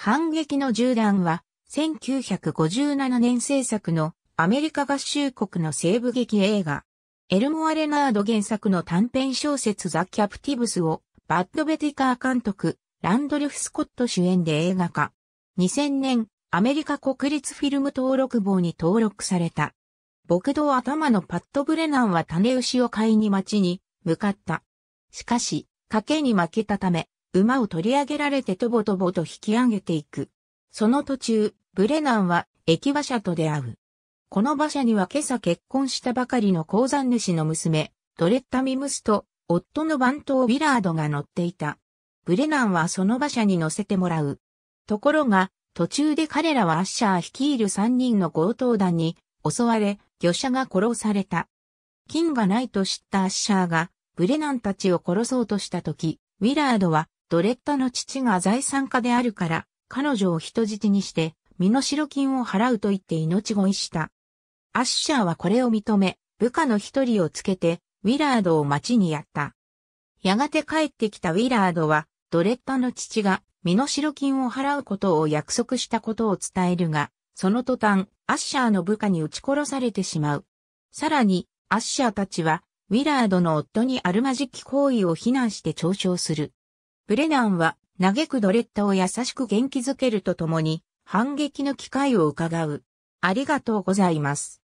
反撃の銃弾は、1957年制作のアメリカ合衆国の西部劇映画、エルモア・レナード原作の短編小説ザ・キャプティブスを、バッド・ベティカー監督、ランドルフ・スコット主演で映画化。2000年、アメリカ国立フィルム登録簿に登録された。牧道頭のパッド・ブレナンは種牛を買いに町に向かった。しかし、賭けに負けたため、馬を取り上げられてとぼとぼと引き上げていく。その途中、ブレナンは駅馬車と出会う。この馬車には今朝結婚したばかりの鉱山主の娘、ドレッタ・ミムスと夫の番頭ウィラードが乗っていた。ブレナンはその馬車に乗せてもらう。ところが、途中で彼らはアッシャー率いる三人の強盗団に襲われ、魚車が殺された。金がないと知ったアッシャーが、ブレナンたちを殺そうとした時、ウィラードはドレッタの父が財産家であるから、彼女を人質にして、身代金を払うと言って命乞いした。アッシャーはこれを認め、部下の一人をつけて、ウィラードを町にやった。やがて帰ってきたウィラードは、ドレッタの父が身代金を払うことを約束したことを伝えるが、その途端、アッシャーの部下に撃ち殺されてしまう。さらに、アッシャーたちは、ウィラードの夫にあるまじき行為を非難して嘲笑する。ブレナンは嘆くドレッタを優しく元気づけるとともに反撃の機会を伺う。ありがとうございます。